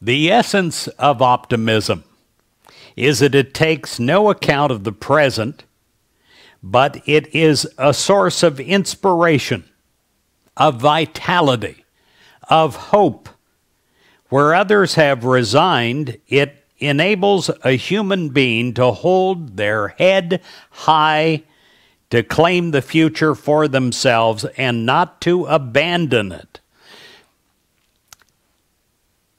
The essence of optimism is that it takes no account of the present, but it is a source of inspiration, of vitality, of hope. Where others have resigned, it enables a human being to hold their head high, to claim the future for themselves, and not to abandon it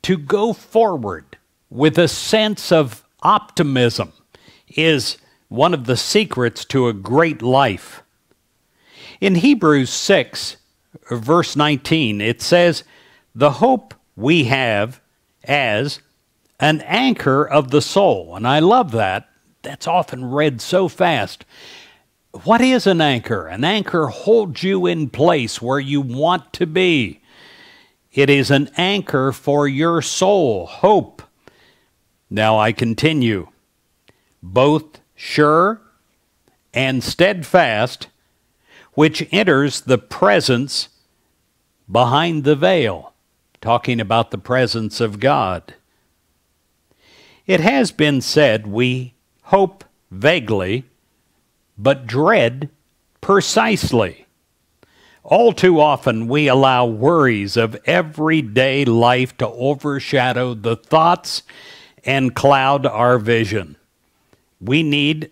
to go forward with a sense of optimism is one of the secrets to a great life. In Hebrews 6, verse 19, it says, The hope we have as an anchor of the soul. And I love that. That's often read so fast. What is an anchor? An anchor holds you in place where you want to be. It is an anchor for your soul, hope. Now I continue. Both sure and steadfast, which enters the presence behind the veil, talking about the presence of God. It has been said we hope vaguely, but dread precisely. All too often, we allow worries of everyday life to overshadow the thoughts and cloud our vision. We need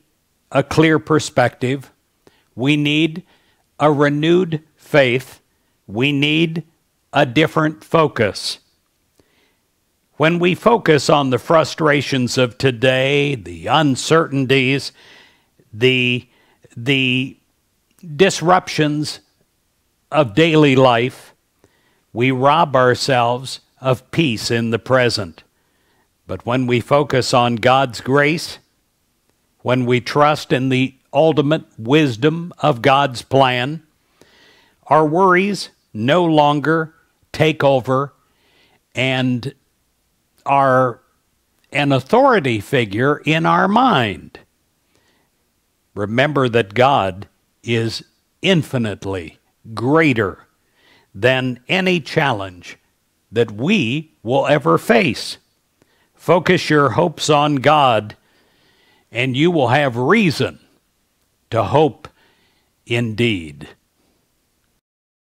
a clear perspective. We need a renewed faith. We need a different focus. When we focus on the frustrations of today, the uncertainties, the, the disruptions of daily life, we rob ourselves of peace in the present. But when we focus on God's grace, when we trust in the ultimate wisdom of God's plan, our worries no longer take over and are an authority figure in our mind. Remember that God is infinitely greater than any challenge that we will ever face. Focus your hopes on God, and you will have reason to hope indeed.